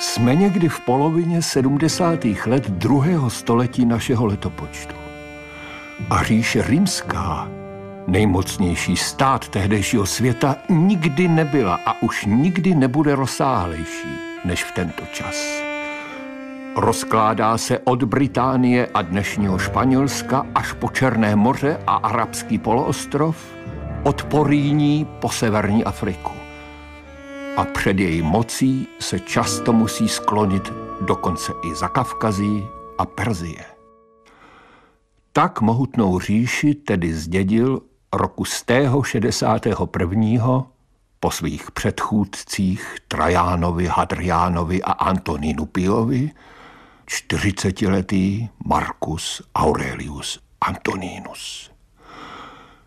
Jsme někdy v polovině 70. let druhého století našeho letopočtu. A říše římská, nejmocnější stát tehdejšího světa, nikdy nebyla a už nikdy nebude rozsáhlejší než v tento čas. Rozkládá se od Británie a dnešního Španělska až po Černé moře a Arabský poloostrov, od Poríní po severní Afriku a před její mocí se často musí sklonit dokonce i za Kavkazí a Perzie. Tak mohutnou říši tedy zdědil roku z tého 61. po svých předchůdcích Trajánovi, Hadriánovi a Antonínu Piovi 40-letý Marcus Aurelius Antoninus.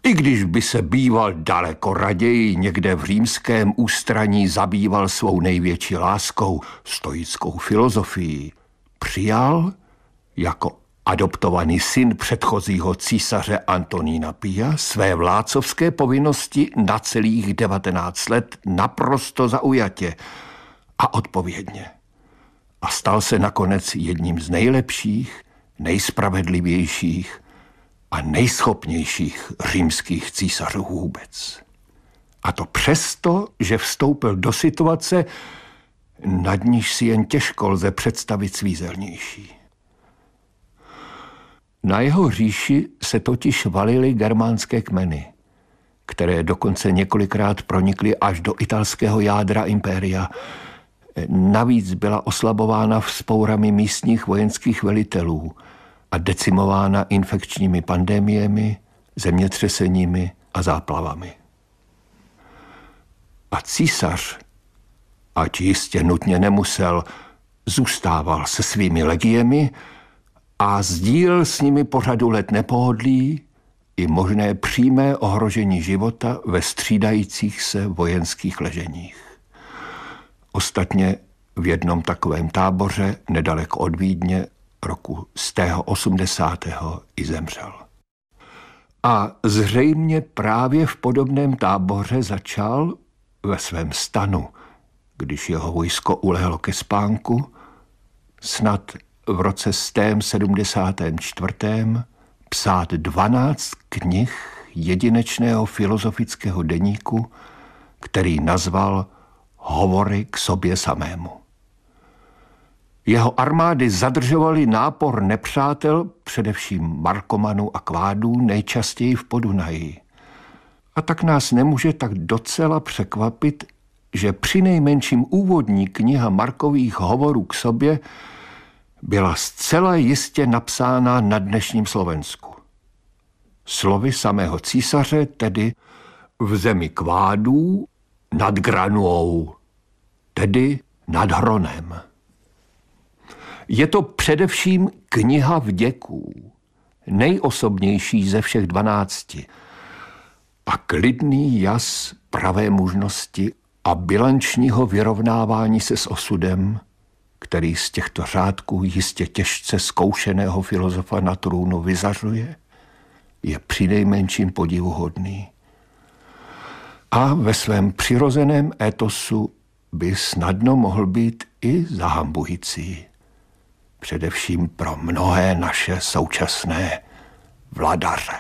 I když by se býval daleko raději někde v římském ústraní zabýval svou největší láskou, stoickou filozofií, přijal jako adoptovaný syn předchozího císaře Antonína Pia své vládcovské povinnosti na celých 19 let naprosto zaujatě a odpovědně. A stal se nakonec jedním z nejlepších, nejspravedlivějších a nejschopnějších římských císařů vůbec. A to přesto, že vstoupil do situace, nad níž si jen těžko lze představit svízelnější. Na jeho říši se totiž valily germánské kmeny, které dokonce několikrát pronikly až do italského jádra impéria. Navíc byla oslabována vzpourami místních vojenských velitelů – a decimována infekčními pandemiemi, zemětřeseními a záplavami. A císař, ať jistě nutně nemusel, zůstával se svými legiemi a sdíl s nimi pořadu let nepohodlí i možné přímé ohrožení života ve střídajících se vojenských leženích. Ostatně v jednom takovém táboře nedaleko od Vídně roku z tého 80. i zemřel. A zřejmě právě v podobném táboře začal ve svém stanu, když jeho vojsko ulehlo ke spánku, snad v roce z tém 74. psát 12 knih jedinečného filozofického deníku, který nazval Hovory k sobě samému. Jeho armády zadržovaly nápor nepřátel, především Markomanů a Kvádů, nejčastěji v Podunaji. A tak nás nemůže tak docela překvapit, že při nejmenším úvodní kniha Markových hovorů k sobě byla zcela jistě napsána na dnešním Slovensku. Slovy samého císaře, tedy v zemi kvádů nad granou, tedy nad Hronem. Je to především kniha vděků, nejosobnější ze všech dvanácti. A klidný jas pravé možnosti a bilančního vyrovnávání se s osudem, který z těchto řádků jistě těžce zkoušeného filozofa na trůnu vyzařuje, je přinejmenším podivuhodný. A ve svém přirozeném etosu by snadno mohl být i zahambuhicí především pro mnohé naše současné vladaře.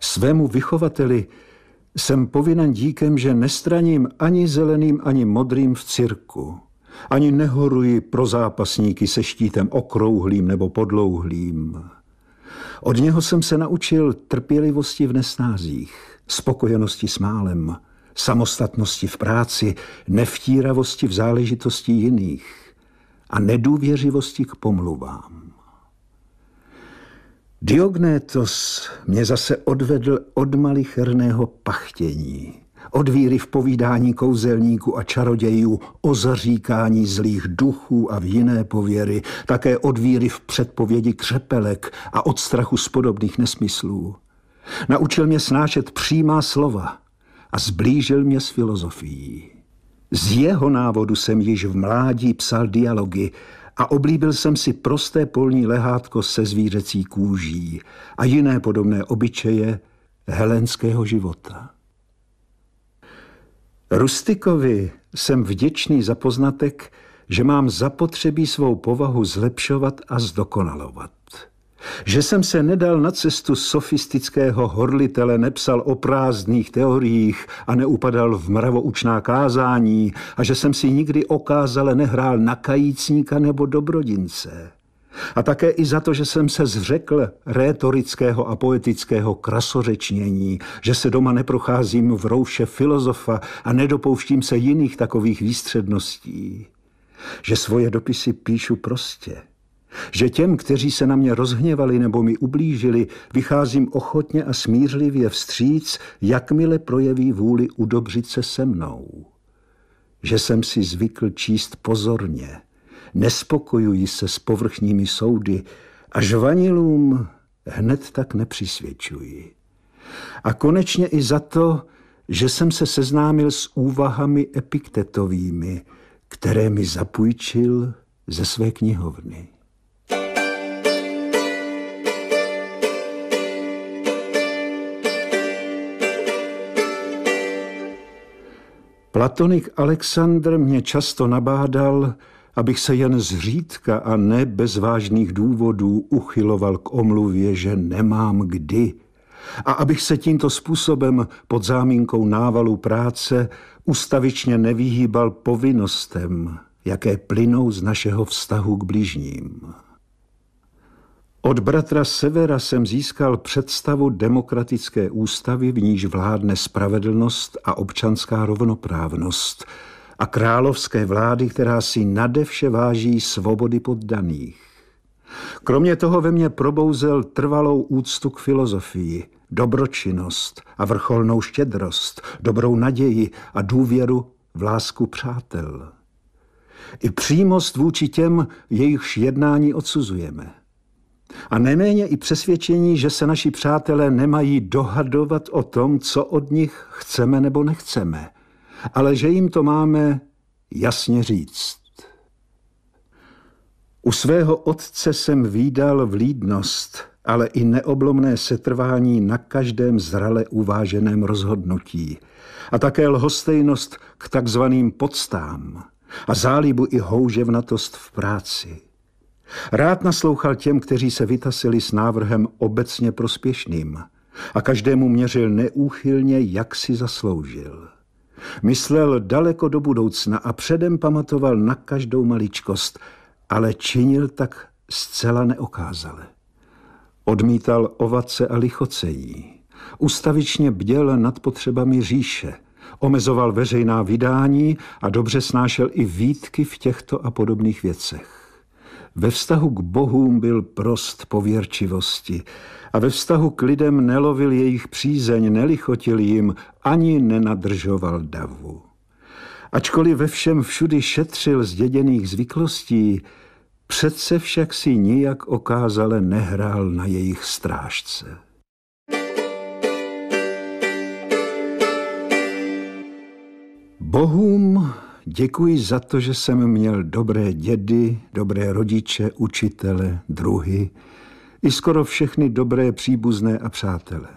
Svému vychovateli jsem povinen díkem, že nestraním ani zeleným, ani modrým v cirku. Ani nehoruji pro zápasníky se štítem okrouhlým nebo podlouhlým. Od něho jsem se naučil trpělivosti v nesnázích, spokojenosti s málem, samostatnosti v práci, nevtíravosti v záležitosti jiných a nedůvěřivosti k pomluvám. Diognétos mě zase odvedl od malicherného pachtění, od víry v povídání kouzelníků a čarodějů, o zaříkání zlých duchů a v jiné pověry, také od víry v předpovědi křepelek a od strachu z podobných nesmyslů. Naučil mě snášet přímá slova a zblížil mě s filozofií. Z jeho návodu jsem již v mládí psal dialogy a oblíbil jsem si prosté polní lehátko se zvířecí kůží a jiné podobné obyčeje helenského života. Rustikovi jsem vděčný za poznatek, že mám zapotřebí svou povahu zlepšovat a zdokonalovat. Že jsem se nedal na cestu sofistického horlitele, nepsal o prázdných teoriích a neupadal v mravoučná kázání a že jsem si nikdy okázale nehrál na kajícníka nebo dobrodince. A také i za to, že jsem se zřekl rétorického a poetického krasořečnění, že se doma neprocházím v rouše filozofa a nedopouštím se jiných takových výstředností. Že svoje dopisy píšu prostě. Že těm, kteří se na mě rozhněvali nebo mi ublížili, vycházím ochotně a smířlivě vstříc, jakmile projeví vůli udobřit se se mnou. Že jsem si zvykl číst pozorně – nespokojují se s povrchními soudy a žvanilům hned tak nepřisvědčují. A konečně i za to, že jsem se seznámil s úvahami epiktetovými, které mi zapůjčil ze své knihovny. Platonik Alexandr mě často nabádal, abych se jen zřídka a ne bez vážných důvodů uchyloval k omluvě, že nemám kdy, a abych se tímto způsobem pod zámínkou návalu práce ustavičně nevyhýbal povinnostem, jaké plynou z našeho vztahu k bližním. Od bratra Severa jsem získal představu demokratické ústavy, v níž vládne spravedlnost a občanská rovnoprávnost – a královské vlády, která si nade vše váží svobody poddaných. Kromě toho ve mně probouzel trvalou úctu k filozofii, dobročinnost a vrcholnou štědrost, dobrou naději a důvěru v lásku přátel. I přímost vůči těm, jejichž jednání odsuzujeme. A neméně i přesvědčení, že se naši přátelé nemají dohadovat o tom, co od nich chceme nebo nechceme – ale že jim to máme jasně říct. U svého otce jsem výdal vlídnost, ale i neoblomné setrvání na každém zrale uváženém rozhodnutí a také lhostejnost k takzvaným podstám a zálibu i houževnatost v práci. Rád naslouchal těm, kteří se vytasili s návrhem obecně prospěšným a každému měřil neúchylně, jak si zasloužil. Myslel daleko do budoucna a předem pamatoval na každou maličkost, ale činil tak zcela neokázale. Odmítal ovace a lichocejí. Ustavičně bděl nad potřebami říše. Omezoval veřejná vydání a dobře snášel i výtky v těchto a podobných věcech. Ve vztahu k bohům byl prost pověrčivosti a ve vztahu k lidem nelovil jejich přízeň, nelichotil jim, ani nenadržoval davu. Ačkoliv ve všem všudy šetřil zděděných zvyklostí, přece však si nijak okázale nehrál na jejich strážce. Bohům Děkuji za to, že jsem měl dobré dědy, dobré rodiče, učitele, druhy i skoro všechny dobré příbuzné a přátelé.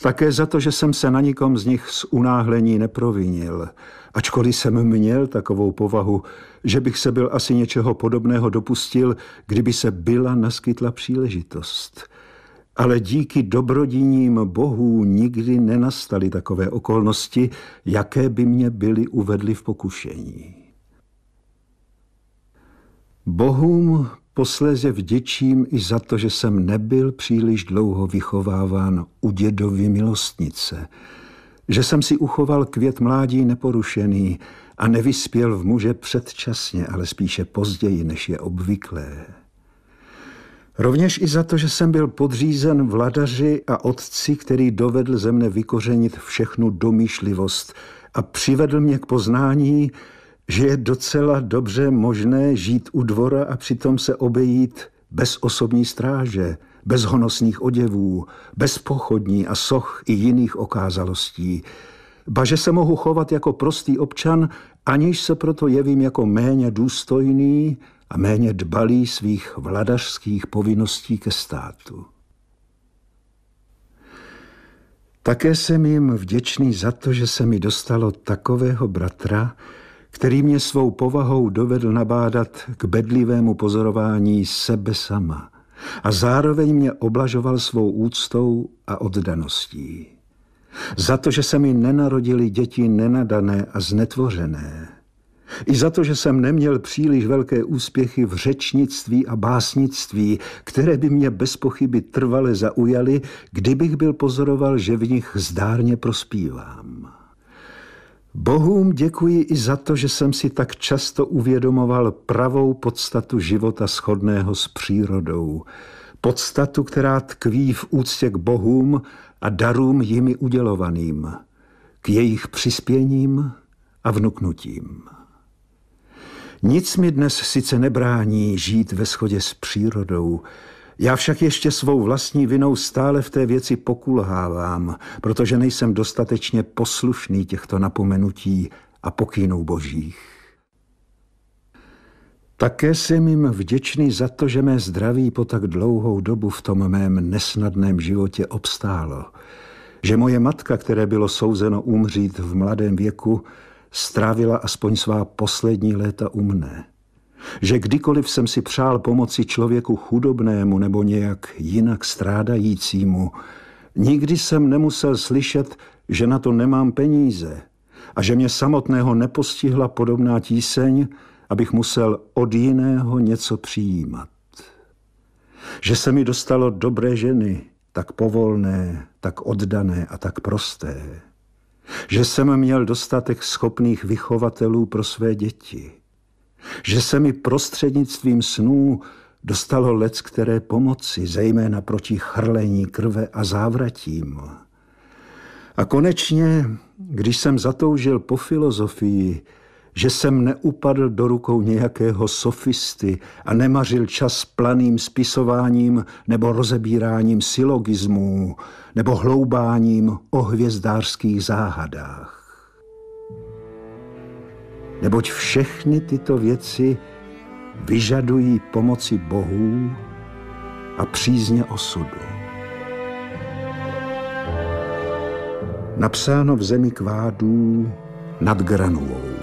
Také za to, že jsem se na nikom z nich z unáhlení neprovinil, ačkoliv jsem měl takovou povahu, že bych se byl asi něčeho podobného dopustil, kdyby se byla naskytla příležitost – ale díky dobrodiním bohů nikdy nenastaly takové okolnosti, jaké by mě byly uvedly v pokušení. Bohům posléze vděčím i za to, že jsem nebyl příliš dlouho vychováván u dědovy milostnice, že jsem si uchoval květ mládí neporušený a nevyspěl v muže předčasně, ale spíše později, než je obvyklé. Rovněž i za to, že jsem byl podřízen vladaři a otci, který dovedl ze mne vykořenit všechnu domýšlivost a přivedl mě k poznání, že je docela dobře možné žít u dvora a přitom se obejít bez osobní stráže, bez honosných oděvů, bez pochodní a soch i jiných okázalostí. Ba že se mohu chovat jako prostý občan, aniž se proto jevím jako méně důstojný a méně dbalí svých vladařských povinností ke státu. Také jsem jim vděčný za to, že se mi dostalo takového bratra, který mě svou povahou dovedl nabádat k bedlivému pozorování sebe sama a zároveň mě oblažoval svou úctou a oddaností. Za to, že se mi nenarodili děti nenadané a znetvořené, i za to, že jsem neměl příliš velké úspěchy v řečnictví a básnictví, které by mě bez pochyby trvale zaujaly, kdybych byl pozoroval, že v nich zdárně prospívám. Bohům děkuji i za to, že jsem si tak často uvědomoval pravou podstatu života shodného s přírodou. Podstatu, která tkví v úctě k bohům a darům jimi udělovaným, k jejich přispěním a vnuknutím. Nic mi dnes sice nebrání žít ve schodě s přírodou, já však ještě svou vlastní vinou stále v té věci pokulhávám, protože nejsem dostatečně poslušný těchto napomenutí a pokynů božích. Také jsem jim vděčný za to, že mé zdraví po tak dlouhou dobu v tom mém nesnadném životě obstálo, že moje matka, které bylo souzeno umřít v mladém věku, strávila aspoň svá poslední léta u mne. Že kdykoliv jsem si přál pomoci člověku chudobnému nebo nějak jinak strádajícímu, nikdy jsem nemusel slyšet, že na to nemám peníze a že mě samotného nepostihla podobná tíseň, abych musel od jiného něco přijímat. Že se mi dostalo dobré ženy, tak povolné, tak oddané a tak prosté že jsem měl dostatek schopných vychovatelů pro své děti, že se mi prostřednictvím snů dostalo lec, které pomoci, zejména proti chrlení krve a závratím. A konečně, když jsem zatoužil po filozofii, že jsem neupadl do rukou nějakého sofisty a nemařil čas planým spisováním nebo rozebíráním silogismů nebo hloubáním o hvězdářských záhadách. Neboť všechny tyto věci vyžadují pomoci bohů a přízně osudu. Napsáno v zemi kvádů nad granulou.